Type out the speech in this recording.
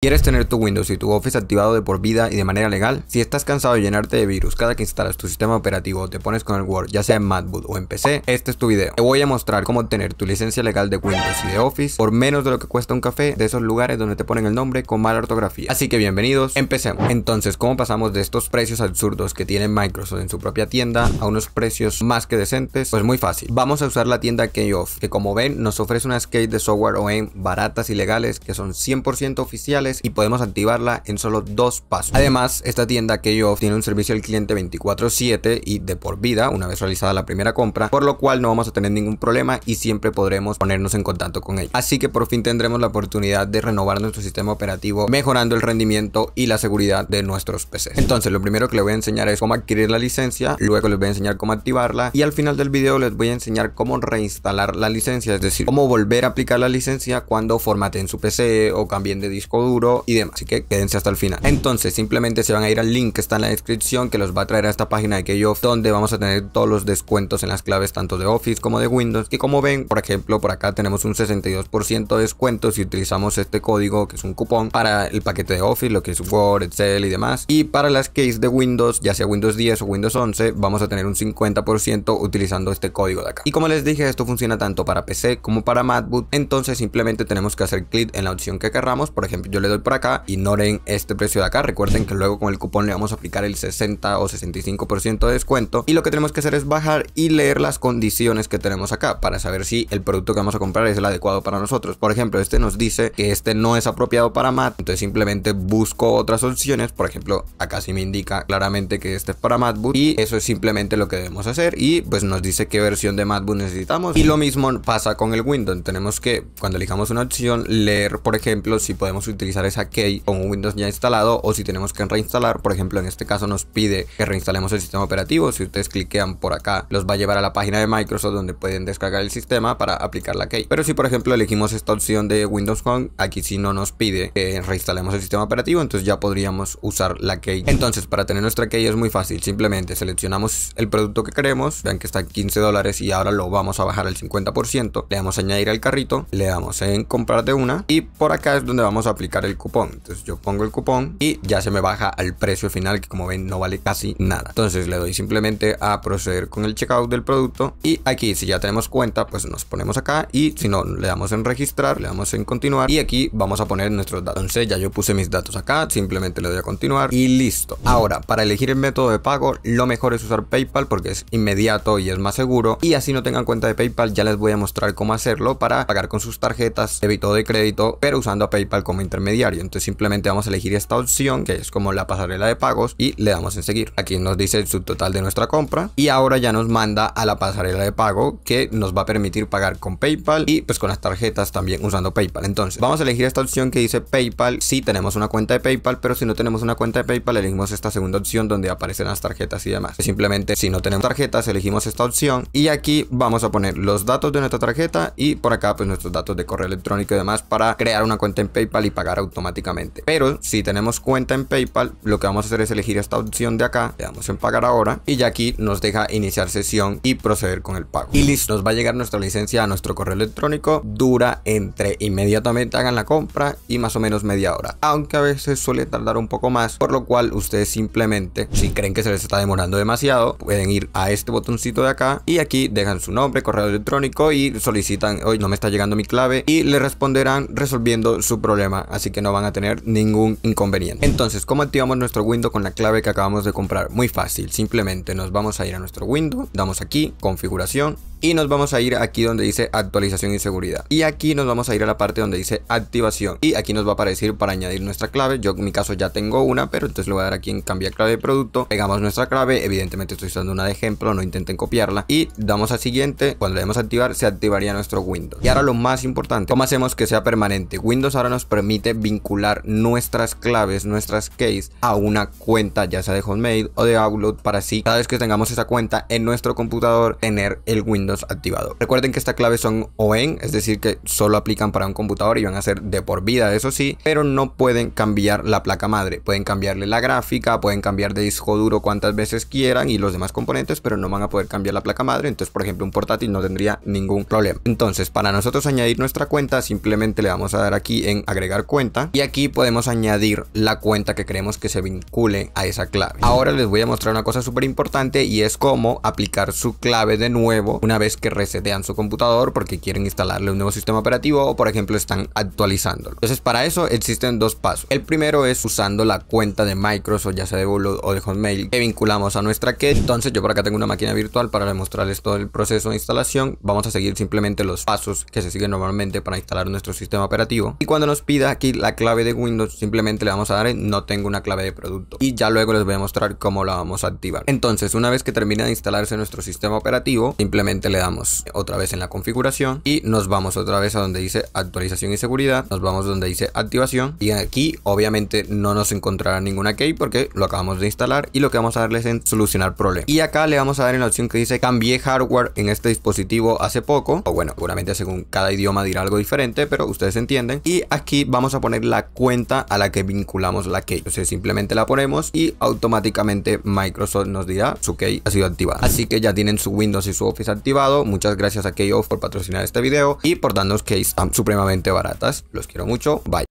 ¿Quieres tener tu Windows y tu Office activado de por vida y de manera legal? Si estás cansado de llenarte de virus cada que instalas tu sistema operativo o te pones con el Word, ya sea en MacBook o en PC, este es tu video. Te voy a mostrar cómo obtener tu licencia legal de Windows y de Office por menos de lo que cuesta un café de esos lugares donde te ponen el nombre con mala ortografía. Así que bienvenidos, empecemos. Entonces, ¿cómo pasamos de estos precios absurdos que tiene Microsoft en su propia tienda a unos precios más que decentes? Pues muy fácil. Vamos a usar la tienda Keyoff, que como ven nos ofrece una skate de software OEM baratas y legales que son 100% oficiales y podemos activarla en solo dos pasos. Además, esta tienda que yo tiene un servicio al cliente 24/7 y de por vida una vez realizada la primera compra, por lo cual no vamos a tener ningún problema y siempre podremos ponernos en contacto con ella. Así que por fin tendremos la oportunidad de renovar nuestro sistema operativo, mejorando el rendimiento y la seguridad de nuestros PCs. Entonces, lo primero que les voy a enseñar es cómo adquirir la licencia, luego les voy a enseñar cómo activarla y al final del video les voy a enseñar cómo reinstalar la licencia, es decir, cómo volver a aplicar la licencia cuando formaten su PC o cambien de disco duro y demás. Así que quédense hasta el final. Entonces, simplemente se van a ir al link que está en la descripción que los va a traer a esta página de yo donde vamos a tener todos los descuentos en las claves tanto de Office como de Windows. Y como ven, por ejemplo, por acá tenemos un 62% de descuento si utilizamos este código que es un cupón para el paquete de Office, lo que es Word, Excel y demás. Y para las keys de Windows, ya sea Windows 10 o Windows 11, vamos a tener un 50% utilizando este código de acá. Y como les dije, esto funciona tanto para PC como para MacBook. Entonces simplemente tenemos que hacer clic en la opción que querramos. Por ejemplo, yo le para por acá, ignoren este precio de acá. Recuerden que luego con el cupón le vamos a aplicar el 60 o 65% de descuento. Y lo que tenemos que hacer es bajar y leer las condiciones que tenemos acá para saber si el producto que vamos a comprar es el adecuado para nosotros. Por ejemplo, este nos dice que este no es apropiado para mat, entonces simplemente busco otras opciones. Por ejemplo, acá sí me indica claramente que este es para MacBook y eso es simplemente lo que debemos hacer. Y pues nos dice qué versión de MacBook necesitamos. Y lo mismo pasa con el Windows. Tenemos que, cuando elijamos una opción, leer, por ejemplo, si podemos utilizar esa key con Windows ya instalado o si tenemos que reinstalar, por ejemplo en este caso nos pide que reinstalemos el sistema operativo, si ustedes cliquean por acá los va a llevar a la página de Microsoft donde pueden descargar el sistema para aplicar la key. Pero si por ejemplo elegimos esta opción de Windows con, aquí si no nos pide que reinstalemos el sistema operativo, entonces ya podríamos usar la key. Entonces para tener nuestra key es muy fácil, simplemente seleccionamos el producto que queremos, vean que está en 15 dólares y ahora lo vamos a bajar al 50%, le damos a añadir al carrito, le damos en comprar de una y por acá es donde vamos a aplicar el cupón. Entonces yo pongo el cupón y ya se me baja al precio final que como ven no vale casi nada. Entonces le doy simplemente a proceder con el checkout del producto y aquí si ya tenemos cuenta pues nos ponemos acá y si no le damos en registrar, le damos en continuar y aquí vamos a poner nuestros datos. Entonces ya yo puse mis datos acá, simplemente le doy a continuar y listo. Ahora para elegir el método de pago lo mejor es usar PayPal porque es inmediato y es más seguro y así no tengan cuenta de PayPal ya les voy a mostrar cómo hacerlo para pagar con sus tarjetas, débito de crédito pero usando a PayPal como intermediario diario. Entonces simplemente vamos a elegir esta opción que es como la pasarela de pagos y le damos en seguir. Aquí nos dice el subtotal de nuestra compra y ahora ya nos manda a la pasarela de pago que nos va a permitir pagar con PayPal y pues con las tarjetas también usando PayPal. Entonces vamos a elegir esta opción que dice PayPal si tenemos una cuenta de PayPal, pero si no tenemos una cuenta de PayPal elegimos esta segunda opción donde aparecen las tarjetas y demás. Simplemente si no tenemos tarjetas elegimos esta opción y aquí vamos a poner los datos de nuestra tarjeta y por acá pues nuestros datos de correo electrónico y demás para crear una cuenta en PayPal y pagar automáticamente. Pero si tenemos cuenta en PayPal, lo que vamos a hacer es elegir esta opción de acá, le damos en pagar ahora y ya aquí nos deja iniciar sesión y proceder con el pago. Y listo, nos va a llegar nuestra licencia a nuestro correo electrónico, dura entre inmediatamente hagan la compra y más o menos media hora, aunque a veces suele tardar un poco más, por lo cual ustedes simplemente, si creen que se les está demorando demasiado, pueden ir a este botoncito de acá y aquí dejan su nombre, correo electrónico y solicitan, hoy no me está llegando mi clave y le responderán resolviendo su problema, así que no van a tener ningún inconveniente. Entonces, ¿cómo activamos nuestro window con la clave que acabamos de comprar? Muy fácil, simplemente nos vamos a ir a nuestro window, damos aquí, configuración, y nos vamos a ir aquí donde dice actualización y seguridad y aquí nos vamos a ir a la parte donde dice activación y aquí nos va a aparecer para añadir nuestra clave yo en mi caso ya tengo una pero entonces le voy a dar aquí en cambiar clave de producto pegamos nuestra clave evidentemente estoy usando una de ejemplo no intenten copiarla y damos a siguiente cuando le demos activar se activaría nuestro Windows y ahora lo más importante cómo hacemos que sea permanente Windows ahora nos permite vincular nuestras claves nuestras keys a una cuenta ya sea de Homemade o de Outlook para así cada vez que tengamos esa cuenta en nuestro computador tener el Windows activado. Recuerden que estas claves son OEN, es decir que solo aplican para un computador y van a ser de por vida, eso sí, pero no pueden cambiar la placa madre. Pueden cambiarle la gráfica, pueden cambiar de disco duro cuantas veces quieran y los demás componentes, pero no van a poder cambiar la placa madre. Entonces, por ejemplo, un portátil no tendría ningún problema. Entonces, para nosotros añadir nuestra cuenta, simplemente le vamos a dar aquí en agregar cuenta y aquí podemos añadir la cuenta que queremos que se vincule a esa clave. Ahora les voy a mostrar una cosa súper importante y es cómo aplicar su clave de nuevo una vez que resetean su computador porque quieren instalarle un nuevo sistema operativo o por ejemplo están actualizando Entonces para eso existen dos pasos. El primero es usando la cuenta de Microsoft, ya sea de Google o de Hotmail, que vinculamos a nuestra que Entonces yo por acá tengo una máquina virtual para demostrarles todo el proceso de instalación. Vamos a seguir simplemente los pasos que se siguen normalmente para instalar nuestro sistema operativo. Y cuando nos pida aquí la clave de Windows, simplemente le vamos a dar no tengo una clave de producto. Y ya luego les voy a mostrar cómo la vamos a activar. Entonces una vez que termina de instalarse nuestro sistema operativo, simplemente le damos otra vez en la configuración y nos vamos otra vez a donde dice actualización y seguridad, nos vamos donde dice activación y aquí obviamente no nos encontrará ninguna key porque lo acabamos de instalar y lo que vamos a darles en solucionar problema. Y acá le vamos a dar en la opción que dice cambié hardware en este dispositivo hace poco o bueno, seguramente según cada idioma dirá algo diferente, pero ustedes entienden y aquí vamos a poner la cuenta a la que vinculamos la key. Entonces simplemente la ponemos y automáticamente Microsoft nos dirá su key ha sido activada. Así que ya tienen su Windows y su Office activado Muchas gracias a KO por patrocinar este video y por darnos que están supremamente baratas. Los quiero mucho. Bye.